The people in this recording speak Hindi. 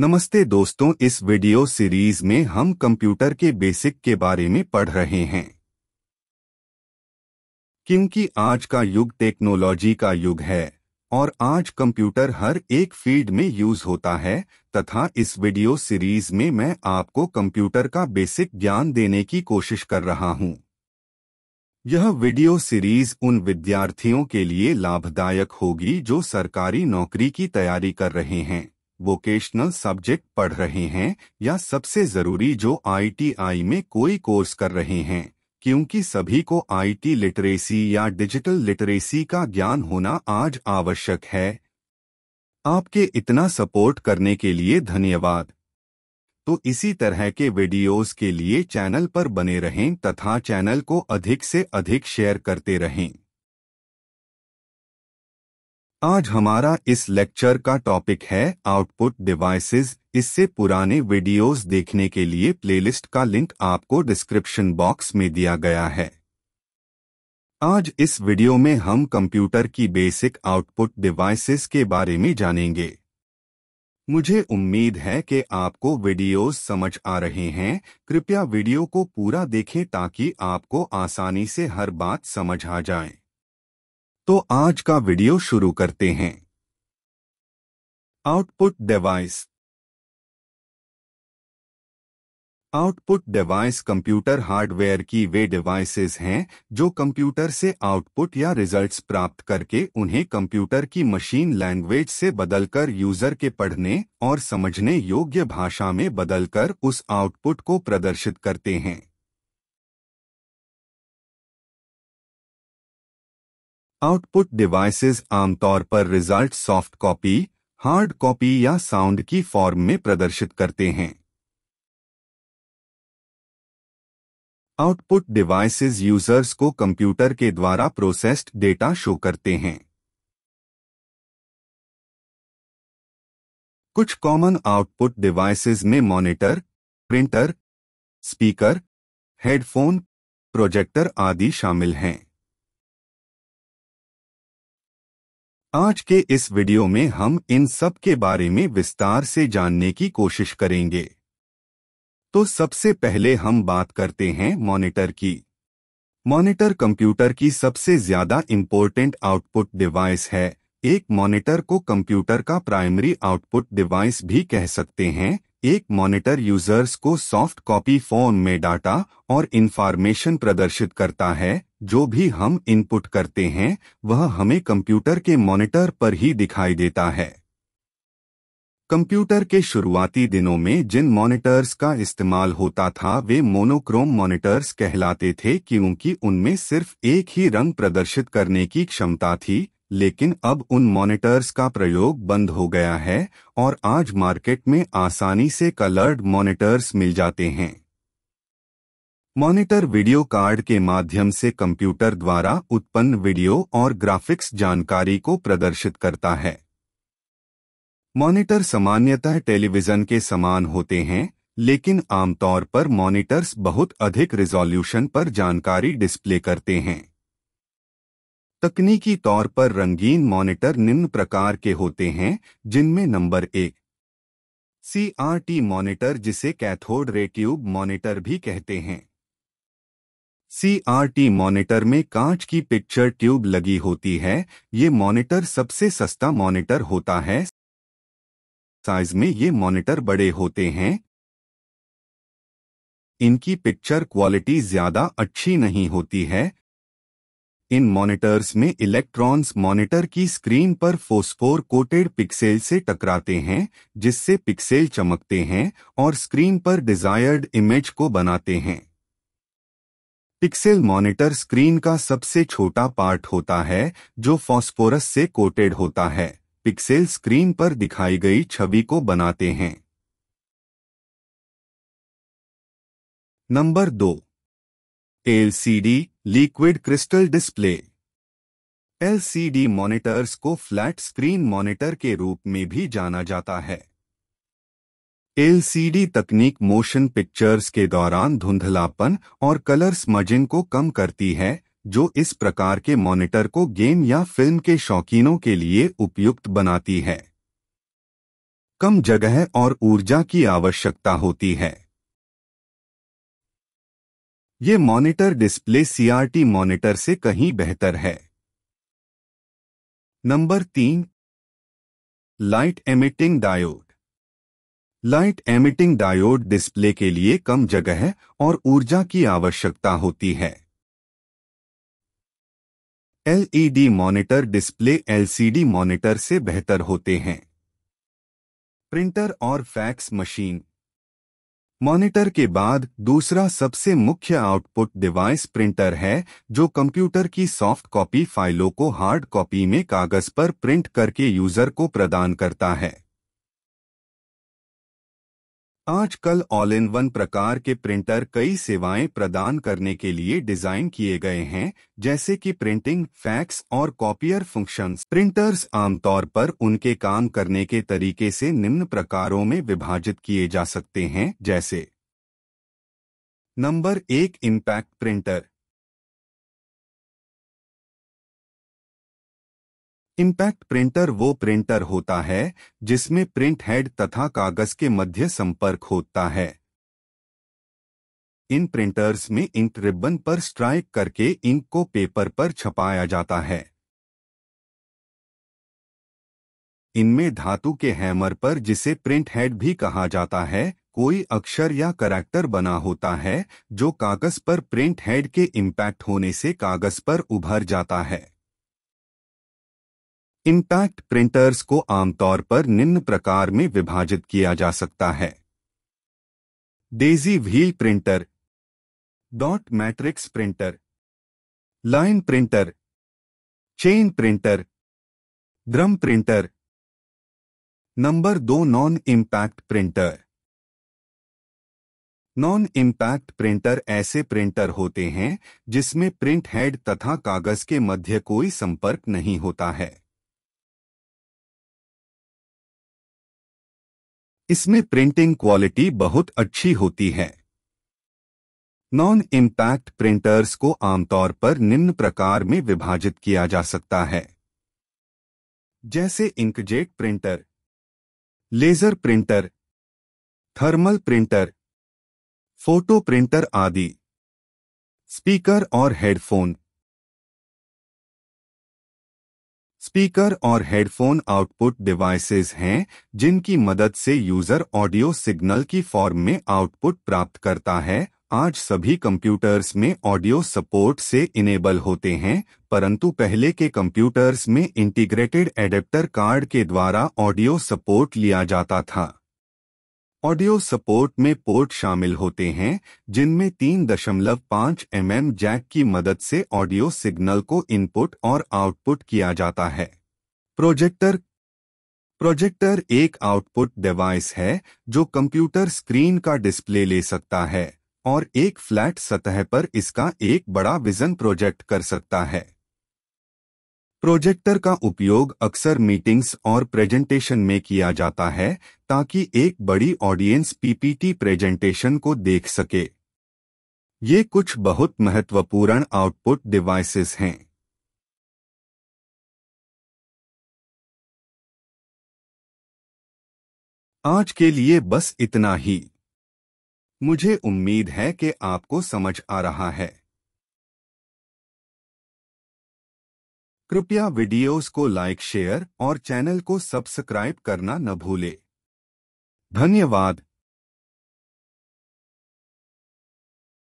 नमस्ते दोस्तों इस वीडियो सीरीज में हम कंप्यूटर के बेसिक के बारे में पढ़ रहे हैं क्योंकि आज का युग टेक्नोलॉजी का युग है और आज कंप्यूटर हर एक फील्ड में यूज होता है तथा इस वीडियो सीरीज में मैं आपको कंप्यूटर का बेसिक ज्ञान देने की कोशिश कर रहा हूं। यह वीडियो सीरीज उन विद्यार्थियों के लिए लाभदायक होगी जो सरकारी नौकरी की तैयारी कर रहे हैं वोकेशनल सब्जेक्ट पढ़ रहे हैं या सबसे ज़रूरी जो आईटीआई में कोई कोर्स कर रहे हैं क्योंकि सभी को आईटी लिटरेसी या डिजिटल लिटरेसी का ज्ञान होना आज आवश्यक है आपके इतना सपोर्ट करने के लिए धन्यवाद तो इसी तरह के वीडियोस के लिए चैनल पर बने रहें तथा चैनल को अधिक से अधिक शेयर करते रहें आज हमारा इस लेक्चर का टॉपिक है आउटपुट डिवाइसेस इससे पुराने वीडियोस देखने के लिए प्लेलिस्ट का लिंक आपको डिस्क्रिप्शन बॉक्स में दिया गया है आज इस वीडियो में हम कंप्यूटर की बेसिक आउटपुट डिवाइसेस के बारे में जानेंगे मुझे उम्मीद है कि आपको वीडियोस समझ आ रहे हैं कृपया वीडियो को पूरा देखें ताकि आपको आसानी से हर बात समझ आ जाए तो आज का वीडियो शुरू करते हैं output device output device computer hardware की वे डिवाइसेस हैं जो कंप्यूटर से आउटपुट या रिजल्ट्स प्राप्त करके उन्हें कंप्यूटर की मशीन लैंग्वेज से बदलकर यूजर के पढ़ने और समझने योग्य भाषा में बदलकर उस आउटपुट को प्रदर्शित करते हैं आउटपुट डिवाइसेस आमतौर पर result soft copy hard copy या साउंड की फॉर्म में प्रदर्शित करते हैं आउटपुट डिवाइसेस यूजर्स को कंप्यूटर के द्वारा प्रोसेस्ड डेटा शो करते हैं कुछ कॉमन आउटपुट डिवाइसेस में monitor, printer speaker headphone projector आदि शामिल हैं आज के इस वीडियो में हम इन सब के बारे में विस्तार से जानने की कोशिश करेंगे तो सबसे पहले हम बात करते हैं मॉनिटर की मॉनिटर कंप्यूटर की सबसे ज्यादा इम्पोर्टेंट आउटपुट डिवाइस है एक मॉनिटर को कंप्यूटर का प्राइमरी आउटपुट डिवाइस भी कह सकते हैं एक मॉनिटर यूजर्स को सॉफ्ट कॉपी फोन में डाटा और इन्फॉर्मेशन प्रदर्शित करता है जो भी हम इनपुट करते हैं वह हमें कंप्यूटर के मॉनिटर पर ही दिखाई देता है कंप्यूटर के शुरुआती दिनों में जिन मॉनिटर्स का इस्तेमाल होता था वे मोनोक्रोम मॉनिटर्स कहलाते थे क्योंकि उनमें सिर्फ एक ही रंग प्रदर्शित करने की क्षमता थी लेकिन अब उन मॉनिटर्स का प्रयोग बंद हो गया है और आज मार्केट में आसानी से कलर्ड मॉनिटर्स मिल जाते हैं मॉनिटर वीडियो कार्ड के माध्यम से कंप्यूटर द्वारा उत्पन्न वीडियो और ग्राफिक्स जानकारी को प्रदर्शित करता है मॉनिटर सामान्यतः टेलीविजन के समान होते हैं लेकिन आमतौर पर मॉनिटर्स बहुत अधिक रिजोल्यूशन पर जानकारी डिस्प्ले करते हैं तकनीकी तौर पर रंगीन मॉनिटर निम्न प्रकार के होते हैं जिनमें नंबर एक सीआरटी मॉनिटर जिसे कैथोड रे ट्यूब मॉनिटर भी कहते हैं सीआरटी मॉनिटर में कांच की पिक्चर ट्यूब लगी होती है ये मॉनिटर सबसे सस्ता मॉनिटर होता है साइज में ये मॉनिटर बड़े होते हैं इनकी पिक्चर क्वालिटी ज्यादा अच्छी नहीं होती है इन मॉनिटर्स में इलेक्ट्रॉन्स मॉनिटर की स्क्रीन पर फोस्फोर कोटेड पिक्सेल से टकराते हैं जिससे पिक्सेल चमकते हैं और स्क्रीन पर डिजायर्ड इमेज को बनाते हैं पिक्सेल मॉनिटर स्क्रीन का सबसे छोटा पार्ट होता है जो फॉस्फोरस से कोटेड होता है पिक्सेल स्क्रीन पर दिखाई गई छवि को बनाते हैं नंबर दो LCD liquid crystal display LCD monitors को फ्लैट स्क्रीन मॉनिटर के रूप में भी जाना जाता है एलसीडी तकनीक मोशन पिक्चर्स के दौरान धुंधलापन और कलर स्मजिंग को कम करती है जो इस प्रकार के मॉनिटर को गेम या फिल्म के शौकीनों के लिए उपयुक्त बनाती है कम जगह और ऊर्जा की आवश्यकता होती है ये मॉनिटर डिस्प्ले सीआरटी मॉनिटर से कहीं बेहतर है नंबर तीन light emitting diode light emitting diode display के लिए कम जगह और ऊर्जा की आवश्यकता होती है LED monitor display LCD monitor से बेहतर होते हैं प्रिंटर और फैक्स मशीन मॉनिटर के बाद दूसरा सबसे मुख्य आउटपुट डिवाइस प्रिंटर है जो कंप्यूटर की सॉफ्ट कॉपी फाइलों को हार्ड कॉपी में कागज पर प्रिंट करके यूजर को प्रदान करता है आजकल ऑल इन वन प्रकार के प्रिंटर कई सेवाएं प्रदान करने के लिए डिजाइन किए गए हैं जैसे कि प्रिंटिंग फैक्स और कॉपियर फंक्शंस। प्रिंटर्स आमतौर पर उनके काम करने के तरीके से निम्न प्रकारों में विभाजित किए जा सकते हैं जैसे नंबर एक इम्पैक्ट प्रिंटर इम्पैक्ट प्रिंटर वो प्रिंटर होता है जिसमें प्रिंट हेड तथा कागज के मध्य संपर्क होता है इन प्रिंटर्स में इंक रिबन पर स्ट्राइक करके इंक को पेपर पर छपाया जाता है इनमें धातु के हैमर पर जिसे प्रिंट हेड भी कहा जाता है कोई अक्षर या करैक्टर बना होता है जो कागज पर प्रिंट हेड के इम्पैक्ट होने से कागज पर उभर जाता है इंपैक्ट प्रिंटर्स को आमतौर पर निम्न प्रकार में विभाजित किया जा सकता है daisy wheel printer dot matrix printer line printer chain printer drum printer number दो non impact printer non impact printer ऐसे प्रिंटर होते हैं जिसमें प्रिंट हेड तथा कागज के मध्य कोई संपर्क नहीं होता है इसमें प्रिंटिंग क्वालिटी बहुत अच्छी होती है नॉन इम्पैक्ट प्रिंटर्स को आमतौर पर निम्न प्रकार में विभाजित किया जा सकता है जैसे inkjet printer laser printer thermal printer photo printer आदि स्पीकर और हेडफोन स्पीकर और हेडफोन आउटपुट डिवाइसेस हैं जिनकी मदद से यूजर ऑडियो सिग्नल की फॉर्म में आउटपुट प्राप्त करता है आज सभी कंप्यूटर्स में ऑडियो सपोर्ट से इनेबल होते हैं परंतु पहले के कंप्यूटर्स में इंटीग्रेटेड एडेप्टर कार्ड के द्वारा ऑडियो सपोर्ट लिया जाता था ऑडियो सपोर्ट में पोर्ट शामिल होते हैं जिनमें तीन दशमलव पाँच एम एम जैक की मदद से ऑडियो सिग्नल को इनपुट और आउटपुट किया जाता है प्रोजेक्टर प्रोजेक्टर एक आउटपुट डिवाइस है जो कंप्यूटर स्क्रीन का डिस्प्ले ले सकता है और एक फ्लैट सतह पर इसका एक बड़ा विजन प्रोजेक्ट कर सकता है प्रोजेक्टर का उपयोग अक्सर मीटिंग्स और प्रेजेंटेशन में किया जाता है ताकि एक बड़ी ऑडियंस पीपीटी प्रेजेंटेशन को देख सके ये कुछ बहुत महत्वपूर्ण आउटपुट डिवाइसेस हैं आज के लिए बस इतना ही मुझे उम्मीद है कि आपको समझ आ रहा है कृपया वीडियोस को लाइक शेयर और चैनल को सब्सक्राइब करना न भूले धन्यवाद